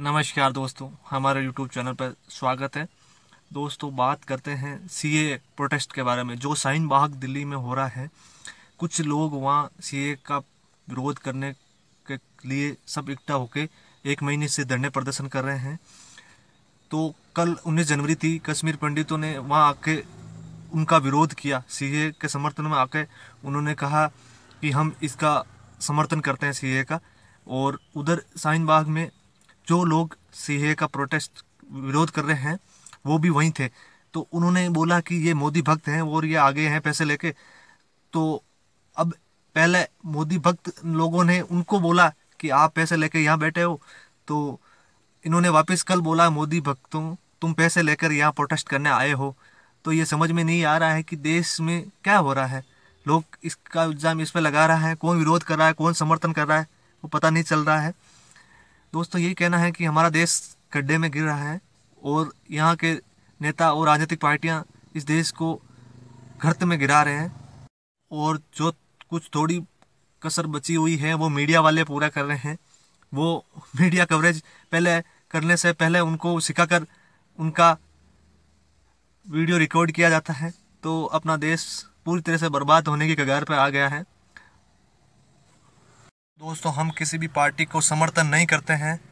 नमस्कार दोस्तों हमारे YouTube चैनल पर स्वागत है दोस्तों बात करते हैं ए प्रोटेस्ट के बारे में जो साइन बाग दिल्ली में हो रहा है कुछ लोग वहाँ ए का विरोध करने के लिए सब इकट्ठा होकर एक महीने से धरने प्रदर्शन कर रहे हैं तो कल 19 जनवरी थी कश्मीर पंडितों ने वहाँ आके उनका विरोध किया ए के समर्थन में आके उन्होंने कहा कि हम इसका समर्थन करते हैं ए का और उधर साइन बाग में जो लोग सीए का प्रोटेस्ट विरोध कर रहे हैं वो भी वहीं थे तो उन्होंने बोला कि ये मोदी भक्त हैं और ये आगे हैं पैसे लेके तो अब पहले मोदी भक्त लोगों ने उनको बोला कि आप पैसे लेके यहाँ बैठे हो तो इन्होंने वापस कल बोला मोदी भक्तों तुम पैसे लेकर यहाँ प्रोटेस्ट करने आए हो तो ये समझ में नहीं आ रहा है कि देश में क्या हो रहा है लोग इसका इल्ज़ाम इस पर लगा रहा है कौन विरोध कर रहा है कौन समर्थन कर रहा है वो पता नहीं चल रहा है दोस्तों यही कहना है कि हमारा देश गड्ढे में गिर रहा है और यहाँ के नेता और राजनीतिक पार्टियाँ इस देश को घर्त में गिरा रहे हैं और जो कुछ थोड़ी कसर बची हुई है वो मीडिया वाले पूरा कर रहे हैं वो मीडिया कवरेज पहले करने से पहले उनको सिखा कर उनका वीडियो रिकॉर्ड किया जाता है तो अपना देश पूरी तरह से बर्बाद होने की कगार पर आ गया है दोस्तों हम किसी भी पार्टी को समर्थन नहीं करते हैं